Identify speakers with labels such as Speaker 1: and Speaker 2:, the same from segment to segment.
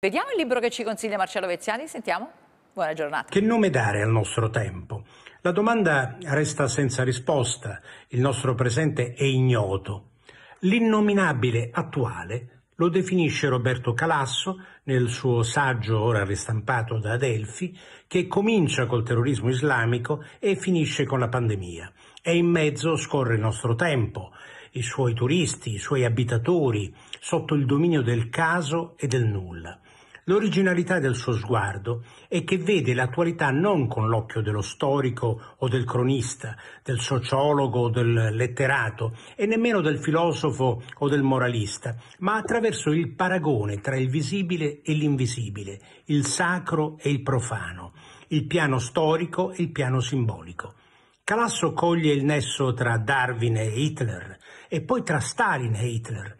Speaker 1: Vediamo il libro che ci consiglia Marcello Veziani, sentiamo. Buona giornata. Che nome dare al nostro tempo? La domanda resta senza risposta, il nostro presente è ignoto. L'innominabile attuale lo definisce Roberto Calasso nel suo saggio ora ristampato da Adelfi che comincia col terrorismo islamico e finisce con la pandemia. E in mezzo scorre il nostro tempo, i suoi turisti, i suoi abitatori, sotto il dominio del caso e del nulla. L'originalità del suo sguardo è che vede l'attualità non con l'occhio dello storico o del cronista, del sociologo o del letterato e nemmeno del filosofo o del moralista, ma attraverso il paragone tra il visibile e l'invisibile, il sacro e il profano, il piano storico e il piano simbolico. Calasso coglie il nesso tra Darwin e Hitler e poi tra Stalin e Hitler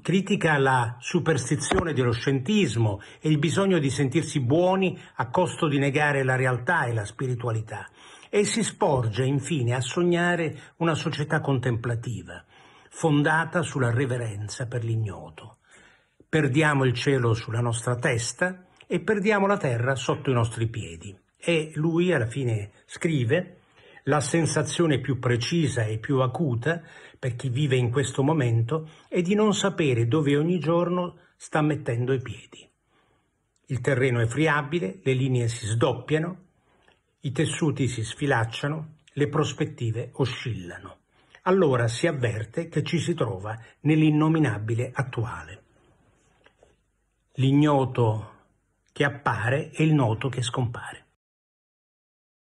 Speaker 1: critica la superstizione dello scientismo e il bisogno di sentirsi buoni a costo di negare la realtà e la spiritualità. E si sporge infine a sognare una società contemplativa, fondata sulla reverenza per l'ignoto. Perdiamo il cielo sulla nostra testa e perdiamo la terra sotto i nostri piedi. E lui alla fine scrive la sensazione più precisa e più acuta, per chi vive in questo momento, è di non sapere dove ogni giorno sta mettendo i piedi. Il terreno è friabile, le linee si sdoppiano, i tessuti si sfilacciano, le prospettive oscillano. Allora si avverte che ci si trova nell'innominabile attuale. L'ignoto che appare e il noto che scompare.